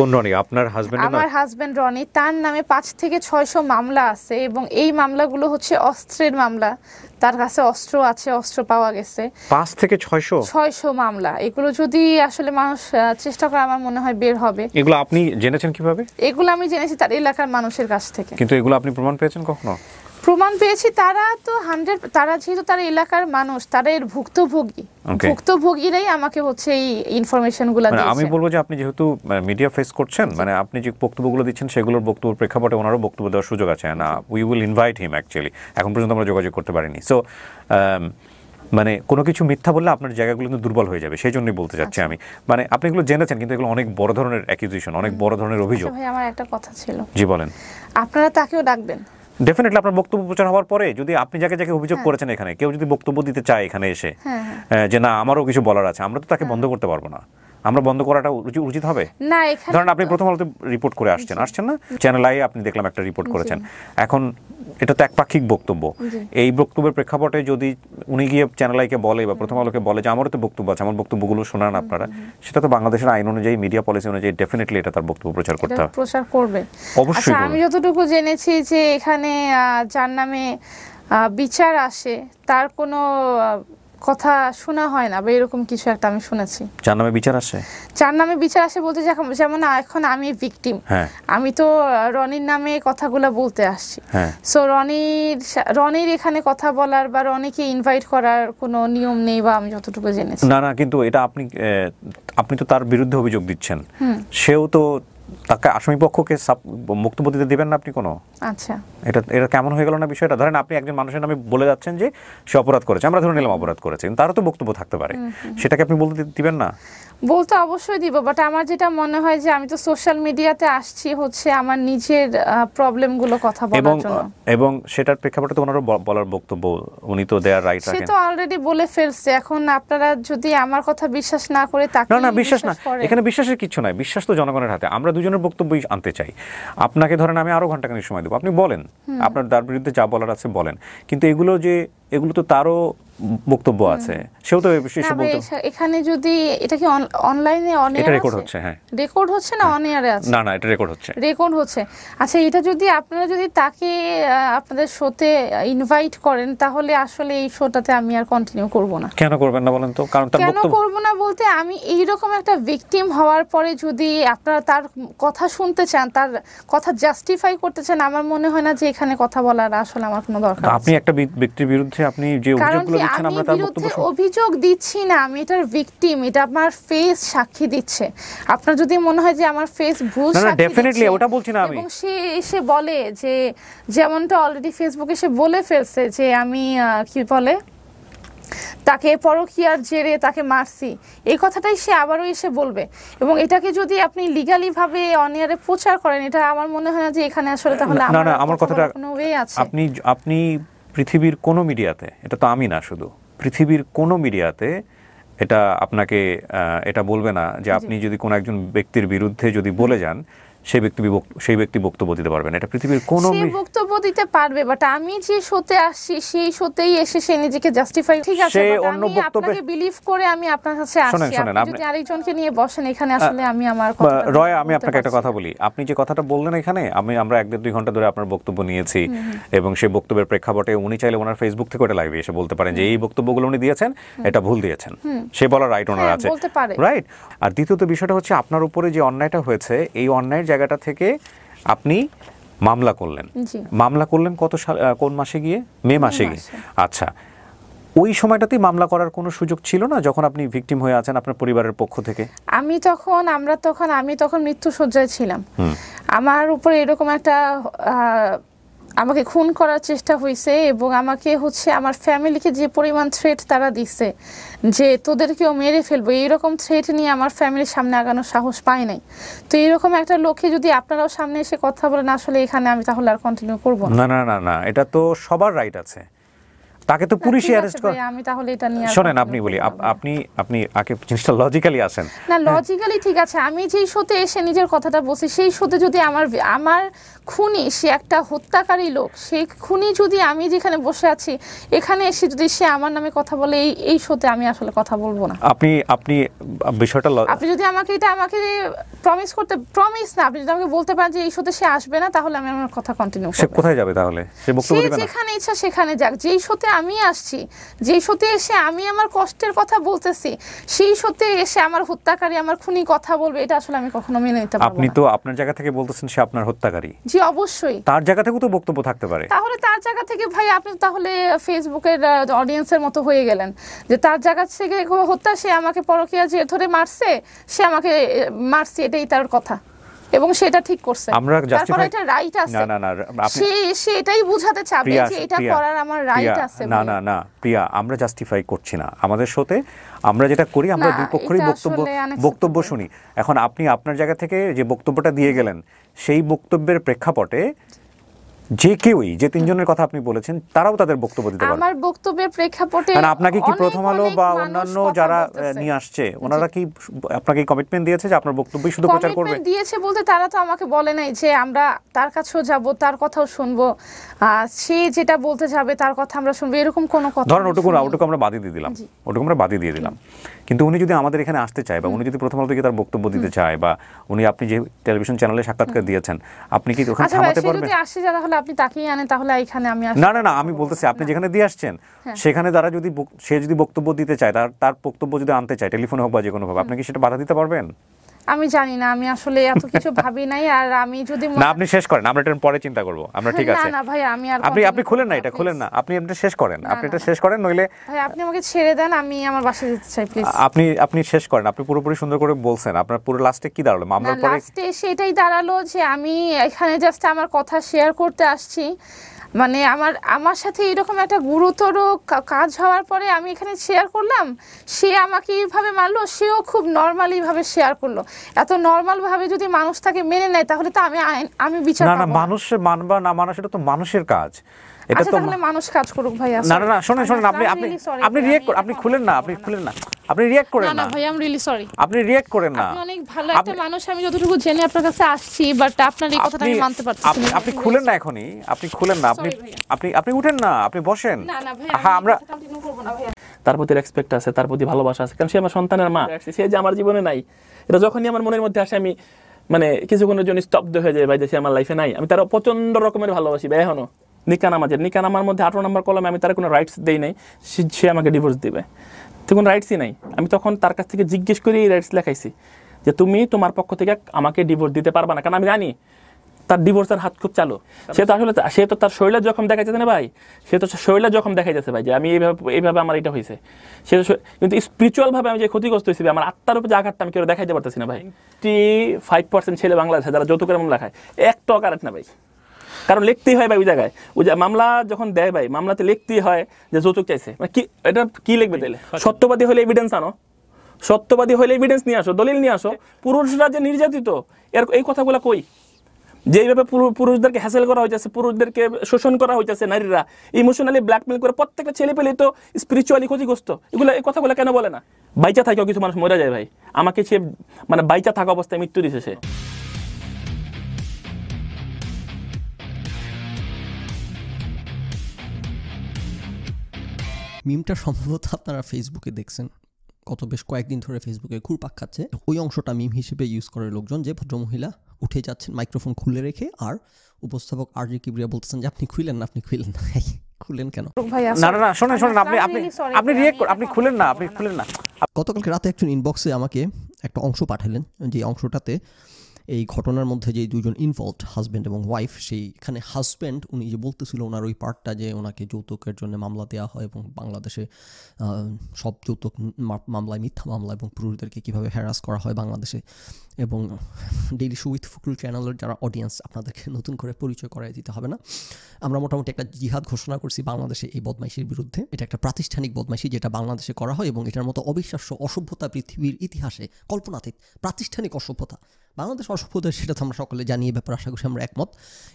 কোন রনি আপনার হাজবেন্ড আমার হাজবেন্ড রনি তার নামে থেকে মামলা আছে এবং এই মামলাগুলো হচ্ছে অস্ত্রের মামলা তার কাছে অস্ত্র আছে অস্ত্র পাওয়া গেছে পাঁচ থেকে ছয়শো ছয়শো মামলা এগুলো যদি আসলে মানুষ চেষ্টা করে আমার মনে হয় বের হবে এগুলো আপনি জেনেছেন কিভাবে এগুলো আমি জেনেছি তার এলাকার মানুষের কাছ থেকে কিন্তু এগুলো আপনি প্রমাণ পেয়েছেন কখনো প্রমাণ পেয়েছি তারা তো হান্ড্রেড তারা যেহেতু তারা এলাকার মানুষ তারা এর ভুক্তভোগী ভুক্তভোগীরাই আমাকে হচ্ছে এই ইনফরমেশনগুলো গুলো মানে আমি বলবো যে আপনি যেহেতু মিডিয়া মানে ফেস করছেন মানে আপনি যে বক্তব্যগুলো দিচ্ছেন সেগুলোর বক্তব্য প্রেক্ষাপটে ওনারও বক্তব্য দেওয়ার সুযোগ আছে না we will invite him actually এখন পর্যন্ত আমরা যোগাযোগ করতে পারিনি সো um, মানে কোনো কিছু মিথ্যা বললে আপনার জায়গাগুলো কিন্তু দুর্বল হয়ে যাবে সেই জন্যই বলতে চাচ্ছি আচ্ছা। আমি মানে আপনি এগুলো জেনেছেন কিন্তু এগুলো অনেক বড় ধরনের অ্যাকিউজিশন অনেক বড় ধরনের আচ্ছা অভিযোগ আমার একটা কথা ছিল জি বলেন আপনারা তাকেও ডাকবেন ডেফিনেটলি আপনার বক্তব্য প্রচার হওয়ার পরে যদি আপনি যাকে যাকে অভিযোগ হ্যাঁ। করেছেন এখানে কেউ যদি বক্তব্য দিতে চায় এখানে এসে হ্যাঁ, হ্যাঁ। যে না আমারও কিছু বলার আছে আমরা তো তাকে বন্ধ করতে পারবো না আমরা বন্ধ করাটা উচিত হবে না ধরেন আপনি প্রথম আলোতে রিপোর্ট করে আসছেন আসছেন না চ্যানেল আই আপনি দেখলাম একটা রিপোর্ট করেছেন এখন এটা তো একপাক্ষিক বক্তব্য এই বক্তব্যের প্রেক্ষাপটে যদি উনি গিয়ে চ্যানেল আইকে বলে বা প্রথম আলোকে বলে যে আমারও তো বক্তব্য আছে আমার বক্তব্যগুলো শোনান আপনারা সেটা তো বাংলাদেশের আইন অনুযায়ী মিডিয়া পলিসি অনুযায়ী ডেফিনেটলি এটা তার বক্তব্য প্রচার করতে হবে প্রচার করবে অবশ্যই আচ্ছা, আমি যতটুকু জেনেছি যে এখানে যার নামে বিচার আসে তার কোনো কথা শোনা হয় না বা এরকম কিছু একটা আমি শুনেছি চার নামে বিচার আসে চার নামে বিচার আসে বলতে যেমন এখন আমি ভিকটিম হ্যাঁ। আমি তো রনির নামে কথাগুলো বলতে আসছি সো হ্যাঁ। রনির রনির এখানে কথা বলার বা রনিকে ইনভাইট করার কোনো নিয়ম নেই বা আমি যতটুকু জেনেছি না না কিন্তু এটা আপনি আপনি তো তার বিরুদ্ধে অভিযোগ দিচ্ছেন সেও তো তাকে আসামি পক্ষকে দিতে দিবেন না আপনি কোনো আচ্ছা এটা এটা কেমন হয়ে গেল না বিষয়টা ধরেন আপনি একজন মানুষের নামে বলে যাচ্ছেন যে সে অপরাধ করেছে আমরা ধরে নিলাম অপরাধ করেছে তারও তো বক্তব্য থাকতে পারে সেটাকে আপনি বলতে দিবেন না বলতে অবশ্যই দিব বাট আমার যেটা মনে হয় যে আমি তো সোশ্যাল মিডিয়াতে আসছি হচ্ছে আমার নিজের প্রবলেম গুলো কথা বলার জন্য এবং সেটার প্রেক্ষাপটে তো ওনারও বলার বক্তব্য উনি তো দেয়ার রাইট আছে সে তো অলরেডি বলে ফেলছে এখন আপনারা যদি আমার কথা বিশ্বাস না করে তাকে না না বিশ্বাস না এখানে বিশ্বাসের কিছু নাই বিশ্বাস তো জনগণের হাতে আমরা দুজনের বক্তব্যই আনতে চাই আপনাকে ধরেন আমি আরো ঘন্টাখানিক সময় দেবো আপনি বলেন আপনার দার বিরুদ্ধে যা বলার আছে বলেন কিন্তু এগুলো যে এগুলো তো তারও বক্তব্য আছে সেও তো এখানে যদি এটা কি অনলাইনে রেকর্ড হচ্ছে হ্যাঁ রেকর্ড হচ্ছে না অন হ্যাঁ। এয়ারে আছে না না এটা রেকর্ড হচ্ছে রেকর্ড হচ্ছে আচ্ছা এটা যদি আপনারা যদি তাকে আপনাদের শোতে ইনভাইট করেন তাহলে আসলে এই শোটাতে আমি আর কন্টিনিউ করব না কেন করবেন না বলেন তো কারণ তার বক্তব্য কেন করব না বলতে আমি এই রকম একটা ভিকটিম হওয়ার পরে যদি আপনারা তার কথা শুনতে চান তার কথা জাস্টিফাই করতে চান আমার মনে হয় না যে এখানে কথা বলার আসলে আমার কোনো দরকার আপনি একটা ব্যক্তির বিরুদ্ধে বিরুদ্ধে আপনি যে অভিযোগগুলো দিচ্ছেন আমরা তার বক্তব্য শুনছি অভিযোগ দিচ্ছি না আমি এটার ভিকটিম এটা আমার ফেস সাক্ষী দিচ্ছে আপনার যদি মনে হয় যে আমার ফেস ভুল সাক্ষী না ডেফিনেটলি ওটা বলছি না আমি এবং সে এসে বলে যে যেমনটা অলরেডি ফেসবুকে সে বলে ফেলছে যে আমি কি বলে তাকে পরকিয়ার জেরে তাকে মারছি এই কথাটাই সে আবারও এসে বলবে এবং এটাকে যদি আপনি লিগালি ভাবে অনিয়ারে প্রচার করেন এটা আমার মনে হয় না যে এখানে আসলে তাহলে না না আমার কথাটা আপনি আপনি পৃথিবীর কোনো মিডিয়াতে এটা তো আমি না শুধু পৃথিবীর কোনো মিডিয়াতে এটা আপনাকে এটা বলবে না যে আপনি যদি কোনো একজন ব্যক্তির বিরুদ্ধে যদি বলে যান সেই ব্যক্তি সেই ব্যক্তি বক্তব্য দিতে পারবে না এটা পৃথিবীর কোন বক্তব্য দিতে পারবে বাট আমি যে সেই এসে সে নিজেকে জাস্টিফাই ঠিক আছে সে অন্য বক্তব্যে বিলিভ করে আমি আপনার কাছে আপনি যদি আরেকজনকে নিয়ে বসেন এখানে আসলে আমি আমার রয় আমি আপনাকে একটা কথা বলি আপনি যে কথাটা বললেন এখানে আমি আমরা এক দেড় দুই ঘন্টা ধরে আপনার বক্তব্য নিয়েছি এবং সেই বক্তব্যের প্রেক্ষাপটে উনি চাইলে ওনার ফেসবুক থেকে ওটা লাইভে এসে বলতে পারেন যে এই বক্তব্যগুলো উনি দিয়েছেন এটা ভুল দিয়েছেন সে বলা রাইট ওনার হ্যাঁ, আছে রাইট আর দ্বিতীয়ত বিষয়টা হচ্ছে আপনার উপরে যে অন্যায়টা হয়েছে এই অন্যায়ের জায়গাটা থেকে আপনি মামলা করলেন মামলা করলেন কত সাল কোন মাসে গিয়ে মে মাসে গিয়ে আচ্ছা ওই সময়টাতে মামলা করার কোনো সুযোগ ছিল না যখন আপনি ভিকটিম হয়ে আছেন আপনার পরিবারের পক্ষ থেকে আমি তখন আমরা তখন আমি তখন মৃত্যু সজ্জায় ছিলাম আমার উপর এরকম একটা আমাকে খুন করার চেষ্টা হয়েছে এবং আমাকে হচ্ছে আমার ফ্যামিলিকে যে পরিমাণ থ্রেট তারা দিছে যে তোদেরকেও মেরে ফেলবো এইরকম থ্রেট নিয়ে আমার ফ্যামিলির সামনে আগানোর সাহস পায় নাই তো এইরকম একটা লোকে যদি আপনারাও সামনে এসে কথা বলেন আসলে এখানে আমি তাহলে আর কন্টিনিউ করবো না না না না এটা তো সবার রাইট আছে তাকে তো পুলিশে অ্যারেস্ট করে আমি তাহলে এটা নিয়ে শুনেন আপনি বলি আপনি আপনি আগে জিনিসটা লজিক্যালি আসেন না লজিক্যালি ঠিক আছে আমি যেই শোতে এসে নিজের কথাটা বলছি সেই শোতে যদি আমার আমার খুনি সে একটা হত্যাকারী লোক সেই খুনি যদি আমি যেখানে বসে আছি এখানে এসে যদি সে আমার নামে কথা বলে এই এই শোতে আমি আসলে কথা বলবো না আপনি আপনি বিষয়টা আপনি যদি আমাকে এটা আমাকে প্রমিস করতে প্রমিস না আপনি যদি আমাকে বলতে পারেন যে এই শোতে সে আসবে না তাহলে আমি আমার কথা কন্টিনিউ করব সে কোথায় যাবে তাহলে সে বক্তব্য দিবে না যেখানে ইচ্ছা সেখানে যাক যেই শোতে আমি আসছি যেই শোতে এসে আমি আমার কষ্টের কথা বলতেছি সেই শোতে এসে আমার হত্যাকারী আমার খুনি কথা বলবে এটা আসলে আমি কখনো মেনে নিতে পারবো আপনি তো আপনার জায়গা থেকে বলতেছেন সে আপনার হত্যাকারী জি অবশ্যই তার জায়গা থেকেও তো বক্তব্য থাকতে পারে তাহলে তার জায়গা থেকে ভাই আপনি তাহলে ফেসবুকের অডিয়েন্সের মতো হয়ে গেলেন যে তার জায়গা থেকে হত্যা সে আমাকে পরকিয়া যে ধরে মারছে সে আমাকে মারছে এটাই তার কথা এবং সেটা ঠিক করছে আমরা তারপরে এটা রাইট আছে না না না আপনি সে সেটাই বুঝাতে বোঝাতে চাবে যে এটা করার আমার রাইট আছে না না না প্রিয়া আমরা জাস্টিফাই করছি না আমাদের সাথে আমরা যেটা করি আমরা দুই পক্ষেরই বক্তব্য বক্তব্য শুনি এখন আপনি আপনার জায়গা থেকে যে বক্তব্যটা দিয়ে গেলেন সেই বক্তব্যের প্রেক্ষাপটে যে কেউই যে তিনজনের কথা আপনি বলেছেন তারাও তাদের বক্তব্য দিতে পারে আমার বক্তব্যের প্রেক্ষাপটে মানে আপনাকে কি প্রথম আলো বা অন্যান্য যারা নিয়ে আসছে ওনারা কি আপনাকে কমিটমেন্ট দিয়েছে যে আপনার বক্তব্য শুধু প্রচার করবে দিয়েছে বলতে তারা তো আমাকে বলে নাই যে আমরা তার কাছেও যাব তার কথাও শুনবো সে যেটা বলতে যাবে তার কথা আমরা শুনবো এরকম কোন কথা ধরুন ওটুকু ওটুকু আমরা বাদই দিয়ে দিলাম ওটুকু আমরা বাদই দিয়ে দিলাম কিন্তু উনি যদি আমাদের এখানে আসতে চায় বা উনি যদি প্রথম আলো থেকে তার বক্তব্য দিতে চায় বা উনি আপনি যে টেলিভিশন চ্যানেলে সাক্ষাৎকার দিয়েছেন আপনি কি ওখানে আচ্ছা থামাতে পারবেন আচ্ছা যদি আসে তাহলে আপনি তাকেই আনেন তাহলে এখানে আমি না না না আমি বলতেছি আপনি যেখানে দিয়ে আসছেন হ্যাঁ। সেখানে তারা যদি সে যদি বক্তব্য দিতে চায় তার তার বক্তব্য যদি আনতে চায় টেলিফোনে হোক বা যে কোনোভাবে আপনি কি সেটা বাধা দিতে পারবেন আমি জানি না আমি আসলে এত কিছু ভাবি নাই আর আমি যদি না আপনি শেষ করেন আমরা এটা পরে চিন্তা করব আমরা ঠিক আছে না না ভাই আমি আর আপনি আপনি খুলেন না এটা খুলেন না আপনি এটা শেষ করেন আপনি এটা শেষ করেন নইলে ভাই আপনি আমাকে ছেড়ে দেন আমি আমার বাসা যেতে চাই প্লিজ আপনি আপনি শেষ করেন আপনি পুরোপুরি সুন্দর করে বলছেন আপনার পুরো লাস্টে কি দাঁড়ালো মামলার পরে লাস্টে সেটাই দাঁড়ালো যে আমি এখানে জাস্ট আমার কথা শেয়ার করতে আসছি মানে আমার আমার সাথে এরকম একটা গুরুতর কাজ হওয়ার পরে আমি এখানে শেয়ার করলাম সে আমাকে এইভাবে মারলো সেও খুব নর্মালিভাবে শেয়ার করলো এত নর্মালভাবে যদি মানুষ তাকে মেনে নেয় তাহলে তো আমি আমি বিচার না না মানুষ মানবা না মানা সেটা তো মানুষের কাজ এটা আচ্ছা, তো মানুষ কাজ করুক ভাই না না শুনুন শুনুন আচ্ছা, আপনি আপনি আপনি রিয়েক্ট আপনি খুলেন না আপনি খুলেন না আপনি রিয়্যাক্ট করেন না ভাই আই এম রিয়েলি সরি আপনি রিয়্যাক্ট করেন না আপনি অনেক ভালো একটা মানুষ আমি যতটুকু জেনে আপনার কাছে আসছি বাট আপনার এই কথাটা আমি মানতে পারছি না আপনি খুলেন না এখনি আপনি খুলেন না আপনি আপনি আপনি উঠেন না আপনি বসেন না না ভাই হ্যাঁ আমরা কন্টিনিউ করব না ভাই তার প্রতি রেসপেক্ট আছে তার প্রতি ভালোবাসা আছে কারণ সে আমার সন্তানের মা সে যে আমার জীবনে নাই এটা যখনই আমার মনের মধ্যে আসে আমি মানে কিছুক্ষণের জন্য স্তব্ধ হয়ে যায় ভাই যে সে আমার লাইফে নাই আমি তার প্রচন্ড রকমের ভালোবাসি ভাই এখনো নিকা নামার মধ্যে আঠারো নম্বর কলমে আমি তার কোনো রাইটস দেই নাই সে আমাকে ডিভোর্স দিবে তো কোনো রাইটসই নাই আমি তখন তার কাছ থেকে জিজ্ঞেস করি এই রাইটস লেখাইছি যে তুমি তোমার পক্ষ থেকে আমাকে ডিভোর্স দিতে পারবা না কারণ আমি জানি তার ডিভোর্সের হাত খুব চালু সে তো আসলে সে তো তার শরীরে জখম দেখা যাচ্ছে না ভাই সে তো শরীরে জখম দেখা যাচ্ছে ভাই যে আমি এইভাবে এইভাবে আমার এটা হয়েছে সে তো কিন্তু স্পিরিচুয়ালভাবে আমি যে ক্ষতিগ্রস্ত হয়েছি আমার আত্মার উপর যে আঘাতটা আমি কেউ দেখাইতে পারতেছি না ভাই টি ফাইভ পার্সেন্ট ছেলে বাংলাদেশে যারা যৌতুকের মামলা লেখায় এক টাকা না ভাই কারণ লিখতেই হয় ভাই ওই জায়গায় ওই মামলা যখন দেয় ভাই মামলাতে লিখতেই হয় যে যৌতুক চাইছে মানে কি এটা কি লিখবে তাহলে সত্যবাদী হলে এভিডেন্স আনো সত্যবাদী হলে এভিডেন্স নিয়ে আসো দলিল নিয়ে আসো পুরুষরা যে নির্যাতিত এর এই কথাগুলো কই এইভাবে পুরুষদেরকে হ্যাসেল করা হইতেছে পুরুষদেরকে শোষণ করা হইতেছে নারীরা ইমোশনালি ব্ল্যাকমেল করে প্রত্যেকটা ছেলে পেলে তো স্পিরিচুয়ালি ক্ষতিগ্রস্ত এগুলো এই কথাগুলো কেন বলে না বাইচা থাকেও কিছু মানুষ মরে যায় ভাই আমাকে সে মানে বাইচা থাকা অবস্থায় মৃত্যু দিছে সে মিমটা সম্ভবত আপনারা ফেসবুকে দেখছেন গত বেশ কয়েকদিন ধরে ফেসবুকে ঘুরপাক খাচ্ছে ওই অংশটা মিম হিসেবে ইউজ করে লোকজন যে ভদ্রমহিলা উঠে যাচ্ছেন মাইক্রোফোন খুলে রেখে আর উপস্থাপক আর জি কিবরিয়া বলতেছেন যে আপনি খুলেন না আপনি খুলেন না খুলেন কেন না না না শোনেন শোনেন আপনি আপনি আপনি রিয়েক্ট আপনি খুলেন না আপনি খুলেন না গতকালকে রাতে একজন ইনবক্সে আমাকে একটা অংশ পাঠালেন যে অংশটাতে এই ঘটনার মধ্যে যে দুজন ইনভলভড হাজব্যান্ড এবং ওয়াইফ সেইখানে হাজব্যান্ড উনি যে বলতেছিল ওনার ওই পার্টটা যে ওনাকে যৌতুকের জন্য মামলা দেওয়া হয় এবং বাংলাদেশে সব যৌতুক মামলায় মিথ্যা মামলা এবং পুরুষদেরকে কীভাবে হ্যারাস করা হয় বাংলাদেশে এবং ডেইলি শো উইথ ফুকুল চ্যানেলের যারা অডিয়েন্স আপনাদেরকে নতুন করে পরিচয় করাই দিতে হবে না আমরা মোটামুটি একটা জিহাদ ঘোষণা করছি বাংলাদেশে এই বদমাইশির বিরুদ্ধে এটা একটা প্রাতিষ্ঠানিক বদমাইশি যেটা বাংলাদেশে করা হয় এবং এটার মতো অবিশ্বাস্য অসভ্যতা পৃথিবীর ইতিহাসে কল্পনাতীত প্রাতিষ্ঠানিক অসভ্যতা বাংলাদেশ অশুভ তো সেটা তো আমরা সকলে জানি এই ব্যাপারে আশা করছি আমরা একমত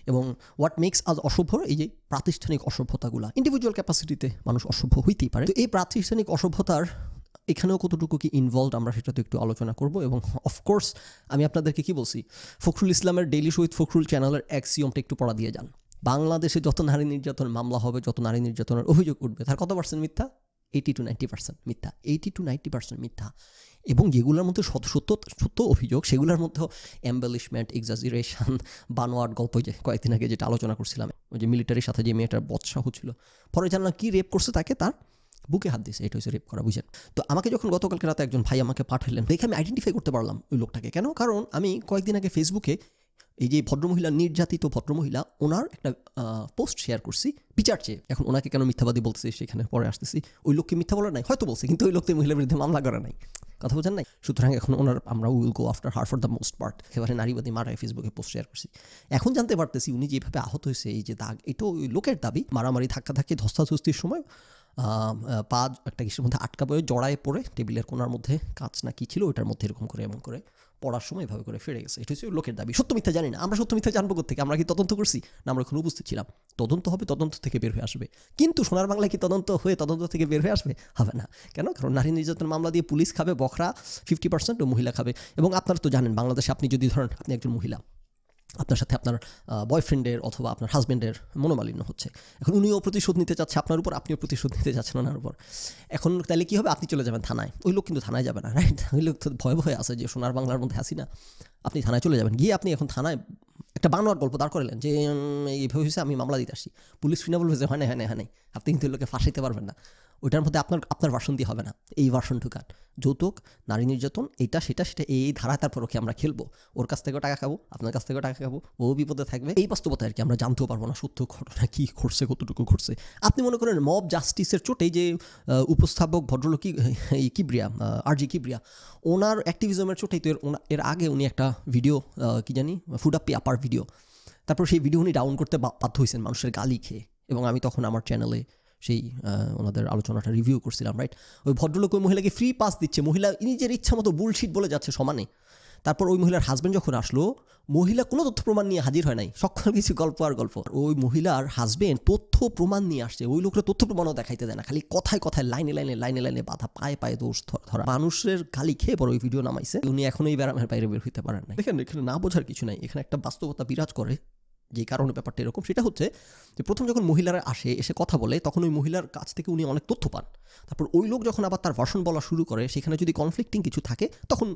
এবং হোয়াট মেক্স আজ অসভ্য এই যে প্রাতিষ্ঠানিক অসভ্যতাগুলো ইন্ডিভিজুয়াল ক্যাপাসিটিতে মানুষ অসভ্য হইতেই পারে তো এই প্রাতিষ্ঠানিক অসভ্যতার এখানেও কতটুকু কি ইনভলভ আমরা সেটা তো একটু আলোচনা করব এবং অফকোর্স আমি আপনাদেরকে কি বলছি ফখরুল ইসলামের ডেইলি শহীদ ফখরুল চ্যানেলের অ্যাক্সিয়মটা একটু পড়া দিয়ে যান বাংলাদেশে যত নারী নির্যাতন মামলা হবে যত নারী নির্যাতনের অভিযোগ উঠবে তার কত পার্সেন্ট মিথ্যা এইটি টু নাইনটি পার্সেন্ট মিথ্যা এইটি টু নাইনটি পার্সেন্ট মিথ্যা এবং যেগুলোর মধ্যে শত সত্য সত্য অভিযোগ সেগুলোর মধ্যে অ্যাম্বালিশমেন্ট এক্সাজিরেশন বানোয়াট গল্প যে কয়েকদিন আগে যেটা আলোচনা করছিলাম ওই যে মিলিটারির সাথে যে মেয়েটার বৎসা ছিল পরে জানলাম কী রেপ করছে তাকে তার বুকে হাত দিয়েছে এটা হচ্ছে রেপ করা বুঝেন তো আমাকে যখন গতকালকে রাতে একজন ভাই আমাকে পাঠালেন দেখে আমি আইডেন্টিফাই করতে পারলাম ওই লোকটাকে কেন কারণ আমি কয়েকদিন আগে ফেসবুকে এই যে ভদ্রমহিলা নির্যাতিত ভদ্রমহিলা ওনার একটা পোস্ট শেয়ার করছি বিচার চেয়ে এখন ওনাকে কেন মিথ্যাবাদী বলতেছি সেখানে পরে আসতেছি ওই লোককে মিথ্যা বলার নাই হয়তো বলছে কিন্তু ওই লোককে মহিলার বিরুদ্ধে মামলা করা নাই কথা বোঝেন নাই সুতরাং এখন ওনার আমরা will go after her for the most part এবারে নারীবাদী মারায় ফেসবুকে পোস্ট শেয়ার করছি এখন জানতে পারতেছি উনি যেভাবে আহত হয়েছে এই যে দাগ এটা ওই লোকের দাবি মারামারি ধাক্কা ধাক্কি ধস্তাধস্তির সময় পা একটা কিসের মধ্যে আটকা পড়ে জড়ায় পড়ে টেবিলের কোনার মধ্যে কাজ না কী ছিল ওটার মধ্যে এরকম করে এমন করে পড়ার সময় এভাবে করে ফিরে গেছে এটা হচ্ছে লোকের দাবি সত্য মিথ্যা জানি না আমরা সত্য মিথ্যা জানবো থেকে আমরা কি তদন্ত করছি না আমরা এখন উপস্থিত ছিলাম তদন্ত হবে তদন্ত থেকে বের হয়ে আসবে কিন্তু সোনার বাংলায় কি তদন্ত হয়ে তদন্ত থেকে বের হয়ে আসবে হবে না কেন কারণ নারী নির্যাতন মামলা দিয়ে পুলিশ খাবে বখরা ফিফটি পার্সেন্ট ও মহিলা খাবে এবং আপনারা তো জানেন বাংলাদেশে আপনি যদি ধরেন আপনি একজন মহিলা আপনার সাথে আপনার বয়ফ্রেন্ডের অথবা আপনার হাজব্যান্ডের মনোমালিন্য হচ্ছে এখন উনিও প্রতিশোধ নিতে চাচ্ছে আপনার উপর আপনিও প্রতিশোধ নিতে চাচ্ছেন ওনার উপর এখন তাহলে কী হবে আপনি চলে যাবেন থানায় ওই লোক কিন্তু থানায় যাবে না রাইট ওই লোক তো ভয় ভয়ে আছে যে সোনার বাংলার মধ্যে আসি না আপনি থানায় চলে যাবেন গিয়ে আপনি এখন থানায় একটা বানোয়ার গল্প দাঁড় করলেন যে এইভাবে হয়েছে আমি মামলা দিতে আসি পুলিশ ফিনা বলবে যে হ্যাঁ হ্যাঁ হ্যাঁ আপনি কিন্তু লোকে ফাঁসাইতে পারবেন না ওইটার মধ্যে আপনার আপনার ভার্সন দিয়ে হবে না এই ভার্সন ঢুকান যৌতুক নারী নির্যাতন এটা সেটা সেটা এই ধারা তারপর ওকে আমরা খেলবো ওর কাছ থেকেও টাকা খাবো আপনার কাছ থেকেও টাকা খাবো ও বিপদে থাকবে এই বাস্তবতা আর কি আমরা জানতেও পারবো না সত্য ঘটনা কী ঘটছে কতটুকু ঘটছে আপনি মনে করেন মব জাস্টিসের চোটে যে উপস্থাপক ভদ্রলোক এই কিব্রিয়া আর জি কিব্রিয়া ওনার অ্যাক্টিভিজমের চোটেই তো এর এর আগে উনি একটা ভিডিও কি জানি ফুড আপ আপার ভিডিও তারপর সেই ভিডিও উনি ডাউন করতে বাধ্য হয়েছেন মানুষের গালি খেয়ে এবং আমি তখন আমার চ্যানেলে সেই ওনাদের আলোচনাটা রিভিউ করছিলাম রাইট ওই ভদ্রলোক ওই মহিলাকে ফ্রি পাস দিচ্ছে মহিলা নিজের ইচ্ছা মতো বুলশিট বলে যাচ্ছে সমানে তারপর ওই মহিলার হাজব্যান্ড যখন আসলো মহিলা কোনো তথ্য প্রমাণ নিয়ে হাজির হয় নাই সকল কিছু গল্প আর গল্প ওই মহিলার হাজব্যান্ড তথ্য প্রমাণ নিয়ে আসছে ওই লোকরা তথ্য প্রমাণও দেখাইতে দেয় না খালি কথায় কথায় লাইনে লাইনে লাইনে লাইনে বাধা পায়ে পায়ে দোষ ধরা মানুষের গালি খেয়ে পর ওই ভিডিও নামাইছে উনি এখনো এই ব্যারামের বাইরে বের হইতে পারেন না দেখেন এখানে না বোঝার কিছু নাই এখানে একটা বাস্তবতা বিরাজ করে যে কারণে ব্যাপারটা এরকম সেটা হচ্ছে যে প্রথম যখন মহিলারা আসে এসে কথা বলে তখন ওই মহিলার কাছ থেকে উনি অনেক তথ্য পান তারপর ওই লোক যখন আবার তার ভাষণ বলা শুরু করে সেখানে যদি কনফ্লিক্টিং কিছু থাকে তখন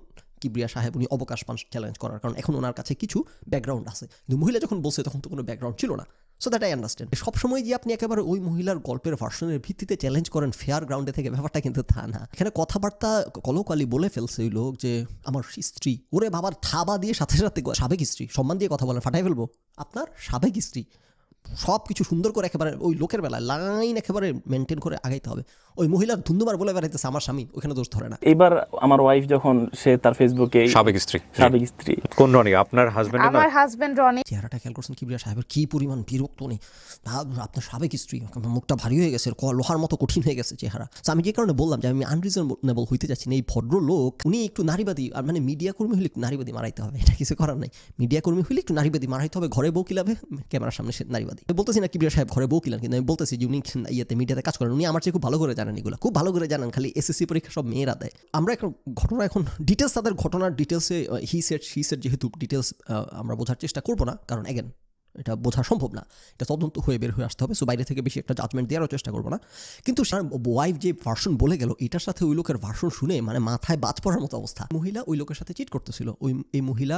কিবরিয়া সাহেব উনি অবকাশ পান চ্যালেঞ্জ করার কারণ এখন ওনার কাছে কিছু ব্যাকগ্রাউন্ড আছে কিন্তু মহিলা যখন বসে তখন তো কোনো ব্যাকগ্রাউন্ড ছিল না সো দ্যাট আই আন্ডারস্ট্যান্ড সবসময় যে আপনি একেবারে ওই মহিলার গল্পের ভার্সনের ভিত্তিতে চ্যালেঞ্জ করেন ফেয়ার গ্রাউন্ডে থেকে ব্যাপারটা কিন্তু তা না এখানে কথাবার্তা কলকালি বলে ফেলছে ওই লোক যে আমার স্ত্রী ওরে বাবার থাবা দিয়ে সাথে সাথে সাবেক স্ত্রী সম্মান দিয়ে কথা বলে ফাটাই ফেলবো আপনার সাবেক স্ত্রী সব কিছু সুন্দর করে একেবারে ওই লোকের বেলায় লাইন একেবারে মেনটেন করে আগাইতে হবে ওই মহিলার ধুন্দুমার বলে বেড়াইতেছে আমার স্বামী ওখানে দোষ ধরে না এবার আমার ওয়াইফ যখন সে তার ফেসবুকে সাবেক স্ত্রী হ্যাঁ। সাবেক স্ত্রী কোন রনি আপনার হাজবেন্ড আমার হাজবেন্ড রনি চেহারাটা খেয়াল করছেন কিবরিয়া সাহেবের কি পরিমাণ বিরক্ত উনি আপনার সাবেক স্ত্রী মুখটা ভারী হয়ে গেছে লোহার মতো কঠিন হয়ে গেছে চেহারা আমি যে কারণে বললাম যে আমি আনরিজনেবল হইতে যাচ্ছি এই এই ভদ্রলোক উনি একটু নারীবাদী আর মানে মিডিয়া কর্মী হলে নারীবাদী মারাইতে হবে এটা কিছু করার নাই মিডিয়া কর্মী হলে একটু নারীবাদী মারাইতে হবে ঘরে বউ কি লাভে ক্যামেরার সামনে সে নারীবাদী গান্ধী বলতেছি না কিবরিয়া সাহেব ঘরে বউ কিলান কিন্তু আমি বলতেছি যে উনি ইয়েতে মিডিয়াতে কাজ করেন উনি আমার চেয়ে খুব ভালো করে জানেন এগুলো খুব ভালো করে জানেন খালি এসএসসি পরীক্ষা সব মেয়েরা দেয় আমরা এখন ঘটনা এখন ডিটেলস তাদের ঘটনার ডিটেলসে হি সেট হি সেট যেহেতু ডিটেলস আমরা বোঝার চেষ্টা করবো না কারণ এগেন এটা বোঝা সম্ভব না এটা তদন্ত হয়ে বের হয়ে আসতে হবে সো বাইরে থেকে বেশি একটা জাজমেন্ট দেওয়ারও চেষ্টা করবো না কিন্তু ওয়াইফ যে ভার্সন বলে গেল এটার সাথে ওই লোকের ভার্সন শুনে মানে মাথায় বাজ পড়ার মতো অবস্থা মহিলা ওই লোকের সাথে চিট করতেছিল ওই এই মহিলা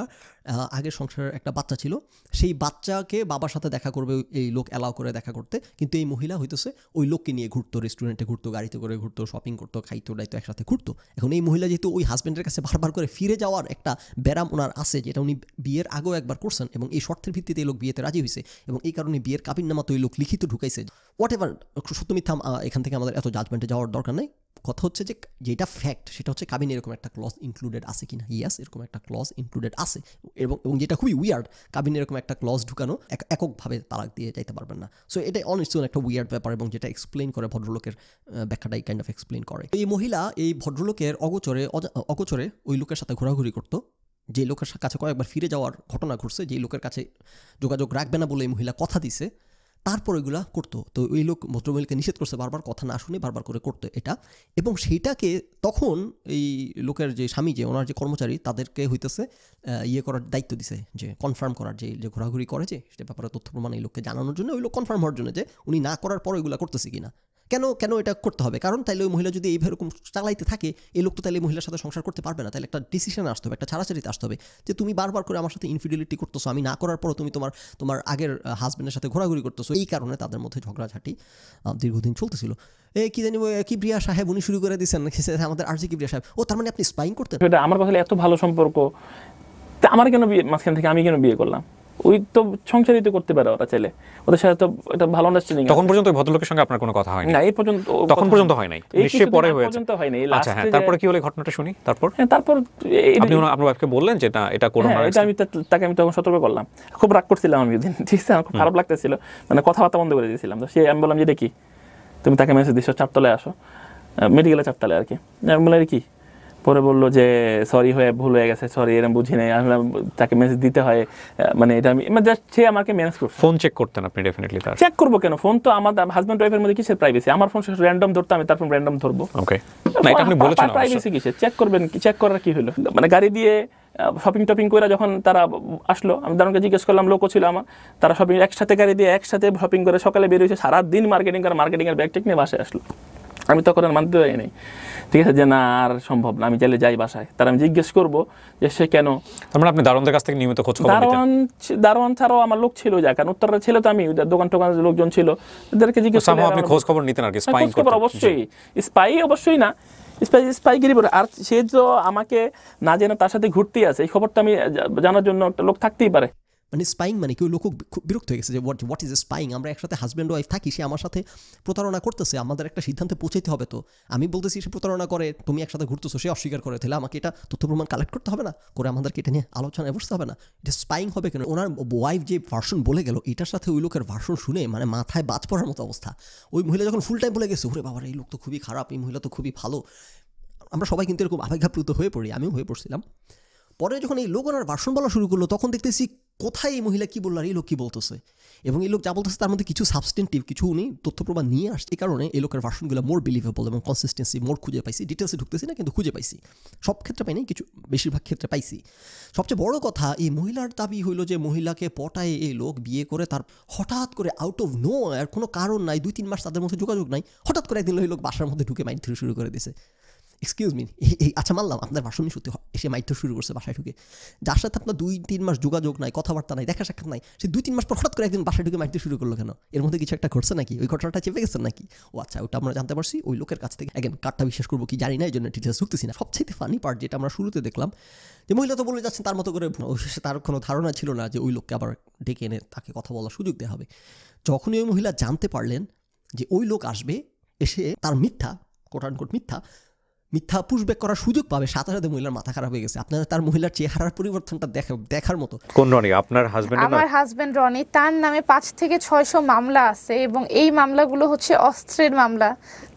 আগের সংসারের একটা বাচ্চা ছিল সেই বাচ্চাকে বাবার সাথে দেখা করবে এই লোক অ্যালাউ করে দেখা করতে কিন্তু এই মহিলা হইতেছে ওই লোককে নিয়ে ঘুরতো রেস্টুরেন্টে ঘুরতো গাড়িতে করে ঘুরতো শপিং করতো খাইতো ডাইতো একসাথে ঘুরতো এখন এই মহিলা যেহেতু ওই হাজব্যান্ডের কাছে বারবার করে ফিরে যাওয়ার একটা ব্যারাম ওনার আছে যেটা উনি বিয়ের আগেও একবার করছেন এবং এই শর্তের ভিত্তিতে এই লোক বিয়েতে রাজি হয়েছে এবং এই কারণে বিয়ের কাবিন নামা তো এই লোক লিখিত ঢুকাইছে হোয়াট এভার সত্য মিথ্যা এখান থেকে আমাদের এত জাজমেন্টে যাওয়ার দরকার নেই কথা হচ্ছে যে যেটা ফ্যাক্ট সেটা হচ্ছে কাবিন এরকম একটা ক্লজ ইনক্লুডেড আছে কিনা ইয়াস এরকম একটা ক্লজ ইনক্লুডেড আছে এবং এবং যেটা খুবই উইয়ার্ড কাবিন এরকম একটা ক্লজ ঢুকানো এককভাবে তালাক দিয়ে যাইতে পারবেন না সো এটা অনিশ্চয় একটা উইয়ার্ড ব্যাপার এবং যেটা এক্সপ্লেন করে ভদ্রলোকের ব্যাখ্যাটাই কাইন্ড অফ এক্সপ্লেন করে এই মহিলা এই ভদ্রলোকের অগোচরে অগোচরে ওই লোকের সাথে ঘোরাঘুরি করতো যে লোকের কাছে কয়েকবার ফিরে যাওয়ার ঘটনা ঘটছে যে লোকের কাছে যোগাযোগ রাখবে না বলে এই মহিলা কথা দিছে তারপর ওইগুলো করতো তো ওই লোক ভদ্রমহিলকে নিষেধ করছে বারবার কথা না শুনে বারবার করে করতো এটা এবং সেইটাকে তখন এই লোকের যে স্বামী যে ওনার যে কর্মচারী তাদেরকে হইতেছে ইয়ে করার দায়িত্ব দিছে যে কনফার্ম করার যে যে ঘোরাঘুরি করে যে সেটা ব্যাপারে তথ্য প্রমাণ এই লোককে জানানোর জন্য ওই লোক কনফার্ম হওয়ার জন্য যে উনি না করার পর ওইগুলো করতেছে কিনা কেন কেন এটা করতে হবে কারণ তাইলে ওই মহিলা যদি এইরকম চালাইতে থাকে এই লোক তো তাহলে মহিলার সাথে সংসার করতে পারবে না তাহলে একটা ডিসিশন আসতে হবে একটা ছাড়াছাড়িতে আসতে হবে যে তুমি বারবার করে আমার সাথে ইনফিডিলিটি করতেছো আমি না করার পরও তুমি তোমার তোমার আগের হাজব্যান্ডের সাথে ঘোরাঘুরি করতেছো এই কারণে তাদের মধ্যে ঝগড়াঝাটি দীর্ঘদিন চলতেছিল এ কি জানি কিবরিয়া সাহেব উনি শুরু করে দিয়েছেন আমাদের আর জি কিবরিয়া সাহেব ও তার মানে আপনি স্পাইং করতেন আমার কথা এত ভালো সম্পর্ক আমার কেন বিয়ে মাঝখান থেকে আমি কেন বিয়ে করলাম ওই তো সংসারিত করতে পারে ওরা চাইলে ওদের সাথে তো এটা ভালো আন্ডারস্ট্যান্ডিং তখন পর্যন্ত ওই ভদ্রলোকের সঙ্গে আপনার কোনো কথা না এই পর্যন্ত তখন পর্যন্ত হয় নাই পরে হয়েছে পর্যন্ত হয় নাই আচ্ছা হ্যাঁ তারপরে কি হলো ঘটনাটা শুনি তারপর হ্যাঁ তারপর আপনি আপনার ওয়াইফকে বললেন যে না এটা কোনো না হ্যাঁ, এটা আমি তাকে আমি তখন সতর্ক করলাম খুব রাগ করছিলাম আমি ঠিক আছে আমার খুব খারাপ লাগতেছিল মানে কথাবার্তা বন্ধ করে দিয়েছিলাম তো সে আমি বললাম যে দেখি তুমি তাকে মেসেজ দিছো চারতলায় আসো মেডিকেলে চারতলায় আর কি আমি বললাম কি পরে বললো যে সরি হয়ে ভুল হয়ে গেছে সরি এরকম বুঝি নাই আসলে তাকে মেসেজ দিতে হয় মানে এটা আমি মানে জাস্ট সে আমাকে ম্যানেজ করছে ফোন চেক করতেন আপনি ডেফিনেটলি তার চেক করবো কেন ফোন তো আমার হাজব্যান্ড ওয়াইফের মধ্যে কিসের প্রাইভেসি আমার ফোন র্যান্ডম ধরতো আমি তার ফোন র্যান্ডম ধরবো ওকে না এটা আপনি বলেছেন প্রাইভেসি কিসের চেক করবেন কি চেক করার কি হলো মানে গাড়ি দিয়ে শপিং টপিং করে যখন তারা আসলো আমি দারুণকে জিজ্ঞেস করলাম লোকও ছিল আমার তারা শপিং একসাথে গাড়ি দিয়ে একসাথে শপিং করে সকালে বেরিয়েছে সারাদিন মার্কেটিং করে মার্কেটিংয়ের ব্যাগ টেক নিয়ে বাসে আসলো আমি তখন আর মানতে যাই নাই ঠিক আছে যে না আর সম্ভব না আমি চাইলে যাই বাসায় তার আমি জিজ্ঞেস করবো যে সে কেন তার মানে আপনি দারোয়ানদের কাছ থেকে নিয়মিত খোঁজ দারোয়ান দারোয়ান ছাড়াও আমার লোক ছিল যা কারণ উত্তরের ছিল তো আমি দোকান টোকান লোকজন ছিল তাদেরকে জিজ্ঞেস আপনি খোঁজ খবর নিতেন আর কি স্পাইং হ্যাঁ, খবর অবশ্যই স্পাই অবশ্যই না স্পাই স্পাইগিরি বলে আর সে তো আমাকে না জেনে তার সাথে ঘুরতেই আছে এই খবরটা আমি জানার জন্য একটা লোক থাকতেই পারে মানে স্পাইং মানে কেউ লোক বিরক্ত হয়ে গেছে যে হোয়াট হোয়াট ইজ স্পাইং আমরা একসাথে হাজব্যান্ড ওয়াইফ থাকি সে আমার সাথে প্রতারণা করতেছে আমাদের একটা সিদ্ধান্তে পৌঁছাইতে হবে তো আমি বলতেছি সে প্রতারণা করে তুমি একসাথে ঘুরতেছো সে অস্বীকার করে তাহলে আমাকে এটা তথ্য প্রমাণ কালেক্ট করতে হবে না করে আমাদেরকে এটা নিয়ে আলোচনায় বসতে হবে না এটা স্পাইং হবে কেন ওনার ওয়াইফ যে ভার্সন বলে গেল এটার সাথে ওই লোকের ভার্সন শুনে মানে মাথায় বাজ পড়ার মতো অবস্থা ওই মহিলা যখন ফুল টাইম বলে গেছে ওরে বাবার এই লোক তো খুবই খারাপ এই মহিলা তো খুবই ভালো আমরা সবাই কিন্তু এরকম আবেগাপ্লুত হয়ে পড়ি আমিও হয়ে পড়ছিলাম পরে যখন এই লোক ওনার ভার্সন বলা শুরু করলো তখন দেখতেছি কোথায় এই মহিলা কি বললো আর এই লোক কি বলতেছে এবং এই লোক যা বলতেছে তার মধ্যে কিছু সাবস্টেন্টিভ কিছু উনি তথ্য প্রমাণ নিয়ে আসছে এই কারণে এই লোকের ভার্সনগুলো মোর বিলিভেবল এবং কনসিস্টেন্সি মোর খুঁজে পাইছি ডিটেলসে ঢুকতেছি না কিন্তু খুঁজে পাইছি সব ক্ষেত্রে পাইনি কিছু বেশিরভাগ ক্ষেত্রে পাইছি সবচেয়ে বড় কথা এই মহিলার দাবি হইলো যে মহিলাকে পটায় এই লোক বিয়ে করে তার হঠাৎ করে আউট অফ নো আর কোনো কারণ নাই দুই তিন মাস তাদের মধ্যে যোগাযোগ নাই হঠাৎ করে একদিন ওই লোক বাসার মধ্যে ঢুকে মাইন্ড থ্রু শুরু করে দিছে এক্সকিউজ মি আচ্ছা মানলাম আপনার ভাষণ সত্যি এসে মাইথ্য শুরু করছে বাসায় ঢুকে যার সাথে আপনার দুই তিন মাস যোগাযোগ নাই কথাবার্তা নাই দেখা সাক্ষাৎ নাই সে দুই তিন মাস পর হঠাৎ করে একদিন বাসায় ঢুকে মাইতে শুরু করলো কেন এর মধ্যে কিছু একটা ঘটছে নাকি ওই ঘটনাটা চেপে গেছে নাকি ও আচ্ছা ওটা আমরা জানতে পারছি ওই লোকের কাছ থেকে একদিন কারটা বিশ্বাস করবো কি জানি না এই জন্য ডিটেলস ঢুকতেছি না সবচেয়ে ফানি পার্ট যেটা আমরা শুরুতে দেখলাম যে মহিলা তো বলে যাচ্ছেন তার মতো করে তার কোনো ধারণা ছিল না যে ওই লোককে আবার ডেকে এনে তাকে কথা বলার সুযোগ দেওয়া হবে যখনই ওই মহিলা জানতে পারলেন যে ওই লোক আসবে এসে তার মিথ্যা কোটানকোট মিথ্যা মিথ্যা পুষব্যাক করার সুযোগ পাবে সাথে সাথে মহিলার মাথা খারাপ হয়ে গেছে আপনারা তার মহিলার চেহারার পরিবর্তনটা দেখে দেখার মতো কোন রনি আপনার হাজবেন্ড আমার হাজবেন্ড রনি তার নামে পাঁচ থেকে ছয়শো মামলা আছে এবং এই মামলাগুলো হচ্ছে অস্ত্রের মামলা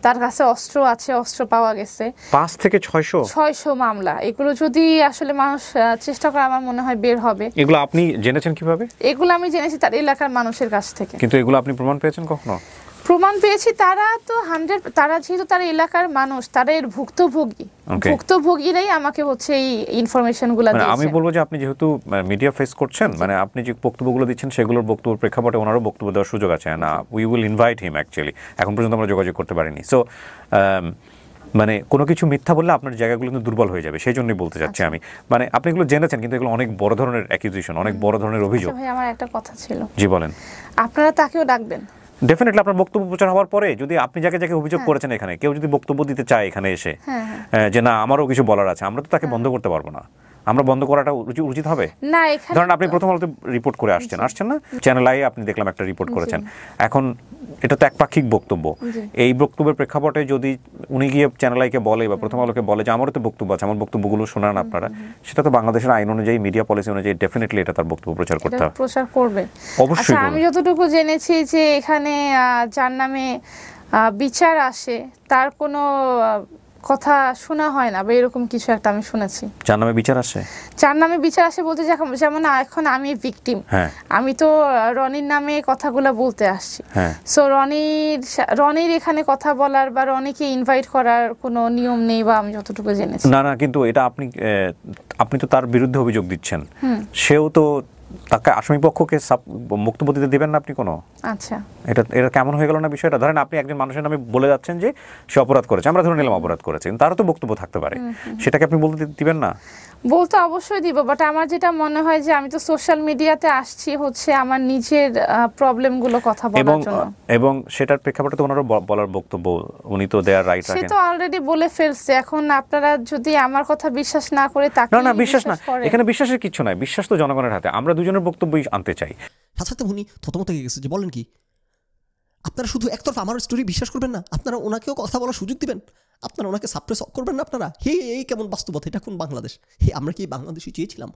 তার কাছে অস্ত্র আছে অস্ত্র পাওয়া গেছে পাঁচ থেকে ছয়শো ছয়শো মামলা এগুলো যদি আসলে মানুষ চেষ্টা করে আমার মনে হয় বের হবে এগুলো আপনি জেনেছেন কিভাবে এগুলো আমি জেনেছি তার এলাকার মানুষের কাছ থেকে কিন্তু এগুলো আপনি প্রমাণ পেয়েছেন কখনো প্রমাণ পেয়েছি তারা তো হান্ড্রেড তারা যেহেতু তারা এলাকার মানুষ তারা এর ভুক্তভোগী ভুক্তভোগীরাই আমাকে হচ্ছে এই ইনফরমেশন গুলো মানে আমি বলবো যে আপনি যেহেতু মিডিয়া মানে ফেস করছেন মানে আপনি যে বক্তব্যগুলো দিচ্ছেন সেগুলোর বক্তব্য প্রেক্ষাপটে ওনারও বক্তব্য দেওয়ার সুযোগ আছে না we will invite him actually এখন পর্যন্ত আমরা যোগাযোগ করতে পারিনি সো um, মানে কোনো কিছু মিথ্যা বললে আপনার জায়গাগুলো কিন্তু দুর্বল হয়ে যাবে সেই জন্যই বলতে চাচ্ছি আচ্ছা। আমি মানে আপনি এগুলো জেনেছেন কিন্তু এগুলো অনেক বড় ধরনের অ্যাকিউজিশন অনেক বড় ধরনের আচ্ছা অভিযোগ আমার একটা কথা ছিল জি বলেন আপনারা তাকেও ডাকবেন ডেফিনেটলি আপনার বক্তব্য প্রচার হওয়ার পরে যদি আপনি যাকে যাকে অভিযোগ হ্যাঁ। করেছেন এখানে কেউ যদি বক্তব্য দিতে চায় এখানে এসে হ্যাঁ, হ্যাঁ। যে না আমারও কিছু বলার আছে আমরা তো তাকে বন্ধ করতে পারবো না আমরা বন্ধ করাটা উচিত হবে না ধরেন আপনি প্রথম আলোতে রিপোর্ট করে আসছেন আসছেন না চ্যানেল আই আপনি দেখলাম একটা রিপোর্ট করেছেন এখন এটা তো একপাক্ষিক বক্তব্য এই বক্তব্যের প্রেক্ষাপটে যদি উনি গিয়ে চ্যানেল আইকে বলে বা প্রথম আলোকে বলে যে আমারও তো বক্তব্য আছে আমার বক্তব্যগুলো শোনান আপনারা সেটা তো বাংলাদেশের আইন অনুযায়ী মিডিয়া পলিসি অনুযায়ী ডেফিনেটলি এটা তার বক্তব্য প্রচার করতে হবে প্রচার করবে অবশ্যই আচ্ছা, আমি যতটুকু জেনেছি যে এখানে যার নামে বিচার আসে তার কোনো কথা শোনা হয় না বা এরকম কিছু একটা আমি শুনেছি চার নামে বিচার আসে চার নামে বিচার আসে বলতে যেমন এখন আমি ভিকটিম হ্যাঁ। আমি তো রনির নামে কথাগুলো বলতে আসছি সো হ্যাঁ। রনির রনির এখানে কথা বলার বা রনিকে ইনভাইট করার কোনো নিয়ম নেই বা আমি যতটুকু জেনেছি না না কিন্তু এটা আপনি আপনি তো তার বিরুদ্ধে অভিযোগ দিচ্ছেন সেও তো তাকে আসামিপক্ষকে মুক্তব্য দিতে দেবেন না আপনি কোনো আচ্ছা এটা এটা কেমন হয়ে গেল না বিষয়টা ধরেন আপনি একজন মানুষের নামে বলে যাচ্ছেন যে সে অপরাধ করেছে আমরা ধরে নিলাম অপরাধ করেছে তারও তো বক্তব্য থাকতে পারে সেটাকে আপনি বলতে দিবেন না বলতে অবশ্যই দিব বাট আমার যেটা মনে হয় যে আমি তো সোশ্যাল মিডিয়াতে আসছি হচ্ছে আমার নিজের প্রবলেমগুলো কথা বলার জন্য এবং সেটার প্রেক্ষাপটে তো ওনারও বলার বক্তব্য উনি তো দেয়ার রাইট রাখেন সে তো অলরেডি বলে ফেলছে এখন আপনারা যদি আমার কথা বিশ্বাস না করে তাকে না না বিশ্বাস না এখানে বিশ্বাসের কিছু নাই বিশ্বাস তো জনগণের হাতে আমরা দুজনের বক্তব্যই আনতে চাই সাথে সাথে উনি থতমত হয়ে গেছে যে বলেন কি আপনারা শুধু একতরফা আমার স্টোরি বিশ্বাস করবেন না আপনারা ওনাকেও কথা বলার সুযোগ দিবেন আপনারা ওনাকে সাপ্রেস করবেন না আপনারা হে এই কেমন বাস্তবতা এটা কোন বাংলাদেশ হে আমরা কি বাংলাদেশই চেয়েছিলাম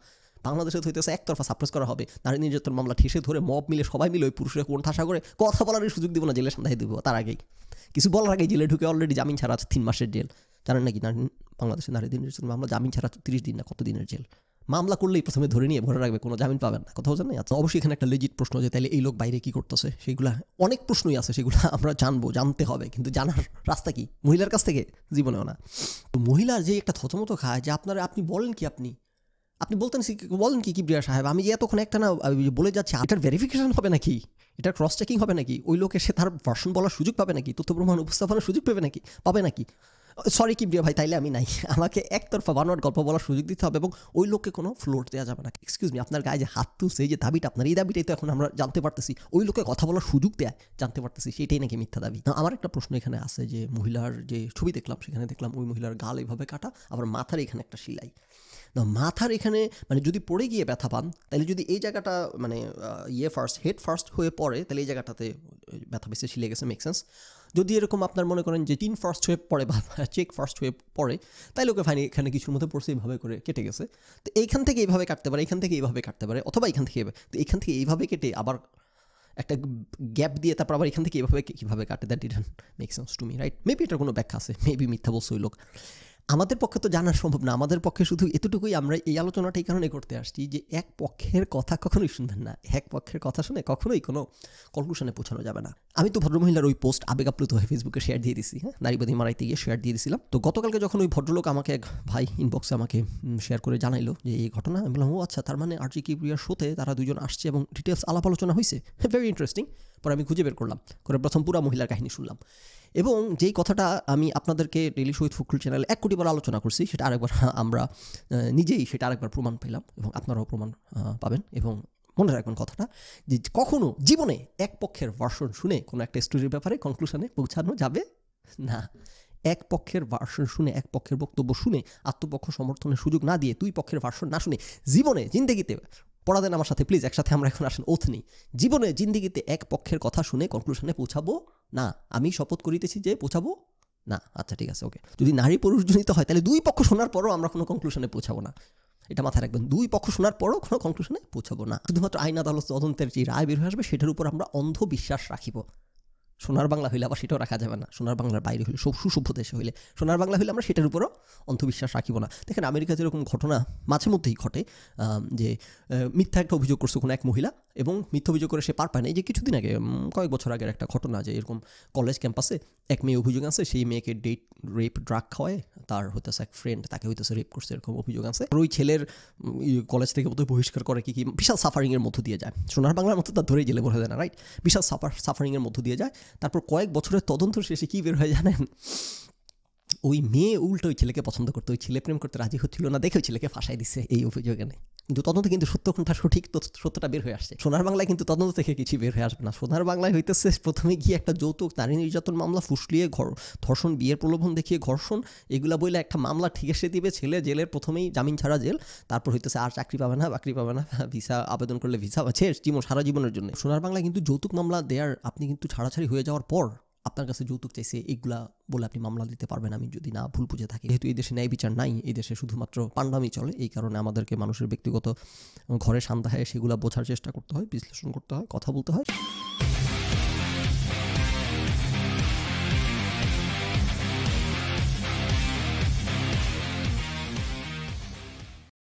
বাংলাদেশে হইতেছে একতরফা সাপ্রেস করা হবে নারী নির্যাতন মামলা ঠেসে ধরে মব মিলে সবাই মিলে ওই পুরুষের কোন ঠাসা করে কথা বলার সুযোগ দিব না জেলে সান্ধাই দেবো তার আগেই কিছু বলার আগেই জেলে ঢুকে অলরেডি জামিন ছাড়া আছে তিন মাসের জেল জানেন নাকি নারী বাংলাদেশে নারী নির্যাতন মামলা জামিন ছাড়া তিরিশ দিন না কত দিনের জেল মামলা করলেই প্রথমে ধরে নিয়ে ভরে রাখবে কোনো জামিন পাবেন না কোথাও জানেন আচ্ছা অবশ্যই এখানে একটা লেজিট প্রশ্ন যে তাহলে এই লোক বাইরে কী করতেছে সেগুলা অনেক প্রশ্নই আছে সেগুলো আমরা জানবো জানতে হবে কিন্তু জানার রাস্তা কি মহিলার কাছ থেকে জীবনেও না তো মহিলার যে একটা থতমতো খায় যে আপনারা আপনি বলেন কি আপনি আপনি বলতেন বলেন কি কিবরিয়া সাহেব আমি যে এতক্ষণ একটা না বলে যাচ্ছি এটার ভেরিফিকেশন হবে নাকি এটা ক্রস চেকিং হবে নাকি ওই লোকে সে তার ভার্সন বলার সুযোগ পাবে নাকি তথ্য প্রমাণ উপস্থাপনার সুযোগ পাবে নাকি পাবে নাকি সরি কি প্রিয় ভাই তাইলে আমি নাই আমাকে একতরফা বানোয়ার গল্প বলার সুযোগ দিতে হবে এবং ওই লোককে কোনো ফ্লোর দেওয়া যাবে না এক্সকিউজ মি আপনার গায়ে যে হাত তুলছে এই যে দাবিটা আপনার এই দাবিটাই তো এখন আমরা জানতে পারতেছি ওই লোকে কথা বলার সুযোগ দেয় জানতে পারতেছি সেটাই নাকি মিথ্যা দাবি আমার একটা প্রশ্ন এখানে আছে যে মহিলার যে ছবি দেখলাম সেখানে দেখলাম ওই মহিলার গাল এইভাবে কাটা আবার মাথার এখানে একটা সিলাই না মাথার এখানে মানে যদি পড়ে গিয়ে ব্যথা পান তাহলে যদি এই জায়গাটা মানে ইয়ে ফার্স্ট হেড ফার্স্ট হয়ে পড়ে তাহলে এই জায়গাটাতে ব্যথা বেশি সিলে গেছে মেক সেন্স যদি এরকম আপনার মনে করেন যে চীন ফার্স্ট ওয়েব পড়ে বা চেক ফার্স্ট ওয়েব পড়ে তাই লোকে ফাইনি এখানে কিছুর মধ্যে পড়ছে এইভাবে করে কেটে গেছে তো এইখান থেকে এইভাবে কাটতে পারে এখান থেকে এইভাবে কাটতে পারে অথবা এখান থেকে তো এখান থেকে এইভাবে কেটে আবার একটা গ্যাপ দিয়ে তারপর আবার এখান থেকে এভাবে কীভাবে কাটে that it make sense to me right maybe এটার কোনো ব্যাখ্যা আছে মেবি মিথ্যা বলছে ওই লোক আমাদের পক্ষে তো জানা সম্ভব না আমাদের পক্ষে শুধু এতটুকুই আমরা এই আলোচনাটা এই কারণে করতে আসছি যে এক পক্ষের কথা কখনোই শুনবেন না এক পক্ষের কথা শুনে কখনোই কোনো কনক্লুশনে পৌঁছানো যাবে না আমি তো ভদ্রমহিলার ওই পোস্ট আবেগাপ্লুত হয়ে ফেসবুকে শেয়ার দিয়ে দিছি হ্যাঁ নারীবাদী মারাইতে গিয়ে শেয়ার দিয়ে দিছিলাম তো গতকালকে যখন ওই ভদ্রলোক আমাকে এক ভাই ইনবক্সে আমাকে শেয়ার করে জানাইলো যে এই ঘটনা আমি বললাম ও আচ্ছা তার মানে আর জি কি প্রিয়ার শোতে তারা দুজন আসছে এবং ডিটেলস আলাপ আলোচনা হয়েছে ভেরি ইন্টারেস্টিং পরে আমি খুঁজে বের করলাম করে প্রথম পুরা মহিলার কাহিনী শুনলাম এবং যেই কথাটা আমি আপনাদেরকে ডেলি শহীদ ফখরুল চ্যানেলে এক কোটিবার আলোচনা করছি সেটা আরেকবার আমরা নিজেই সেটা আরেকবার প্রমাণ পেলাম এবং আপনারাও প্রমাণ পাবেন এবং মনে রাখবেন কথাটা যে কখনও জীবনে এক পক্ষের ভার্সন শুনে কোনো একটা স্টোরির ব্যাপারে কনক্লুশনে পৌঁছানো যাবে না এক পক্ষের ভার্সন শুনে এক পক্ষের বক্তব্য শুনে আত্মপক্ষ সমর্থনের সুযোগ না দিয়ে দুই পক্ষের ভার্সন না শুনে জীবনে জিন্দগিতে পড়া দেন আমার সাথে প্লিজ একসাথে আমরা এখন আসেন ওথ জীবনে জিন্দিগিতে এক পক্ষের কথা শুনে কনক্লুশনে পৌঁছাবো না আমি শপথ করিতেছি যে পৌঁছাবো না আচ্ছা ঠিক আছে ওকে যদি নারী পুরুষ জনিত হয় তাহলে দুই পক্ষ শোনার পরও আমরা কোনো কনক্লুশনে পৌঁছাবো না এটা মাথায় রাখবেন দুই পক্ষ শোনার পরও কোনো কনক্লুশনে পৌঁছাবো না শুধুমাত্র আইন আদালত তদন্তের যে রায় বের হয়ে আসবে সেটার উপর আমরা অন্ধবিশ্বাস রাখিব সোনার বাংলা হইলে আবার সেটাও রাখা যাবে না সোনার বাংলার বাইরে হইলে সব সুসভ্য দেশে হইলে সোনার বাংলা হইলে আমরা সেটার উপরও অন্ধবিশ্বাস রাখিব না দেখেন আমেরিকা যেরকম ঘটনা মাঝে মধ্যেই ঘটে যে মিথ্যা একটা অভিযোগ করছে কোনো এক মহিলা এবং মিথ্যা অভিযোগ করে সে পার পায় না এই যে কিছুদিন আগে কয়েক বছর আগের একটা ঘটনা যে এরকম কলেজ ক্যাম্পাসে এক মেয়ে অভিযোগ আছে সেই মেয়েকে ডেট রেপ ড্রাগ খাওয়ায় তার হইতেছে এক ফ্রেন্ড তাকে হইতেছে রেপ করছে এরকম অভিযোগ আছে ওই ছেলের কলেজ থেকে বোধহয় বহিষ্কার করে কি কি বিশাল সাফারিংয়ের মধ্য দিয়ে যায় সোনার বাংলার মতো তার ধরেই জেলে বোঝা যায় না রাইট বিশাল সাফার সাফারিংয়ের মধ্য দিয়ে যায় তারপর কয়েক বছরের তদন্ত শেষে কী বের হয়ে জানেন ওই মেয়ে উল্টো ওই ছেলেকে পছন্দ করতো ওই ছেলে প্রেম করতে রাজি হচ্ছিল না দেখে ওই ছেলেকে ফাঁসাই দিচ্ছে এই অভিযোগ এনে কিন্তু তদন্ত কিন্তু সত্য কোনটা সঠিক সত্যটা বের হয়ে আসছে সোনার বাংলায় কিন্তু তদন্ত থেকে কিছু বের হয়ে আসবে না সোনার বাংলায় হইতেছে প্রথমে গিয়ে একটা যৌতুক নারী নির্যাতন মামলা ফুসলিয়ে ঘর ধর্ষণ বিয়ের প্রলোভন দেখিয়ে ঘর্ষণ এগুলা বইলে একটা মামলা ঠিক এসে দিবে ছেলে জেলের প্রথমেই জামিন ছাড়া জেল তারপর হইতেছে আর চাকরি পাবে না বাকরি পাবে না ভিসা আবেদন করলে ভিসা আছে জীবন সারা জীবনের জন্য সোনার বাংলায় কিন্তু যৌতুক মামলা দেয়ার আপনি কিন্তু ছাড়াছাড়ি হয়ে যাওয়ার পর আপনার কাছে যৌতুক চাইছে এগুলা বলে আপনি মামলা দিতে পারবেন আমি যদি না ভুল বুঝে থাকি যেহেতু এই দেশে ন্যায় বিচার নাই এই দেশে শুধুমাত্র পান্ডামি চলে এই কারণে আমাদেরকে মানুষের ব্যক্তিগত ঘরে হয় সেগুলো বোঝার চেষ্টা করতে হয় বিশ্লেষণ করতে হয় কথা বলতে হয়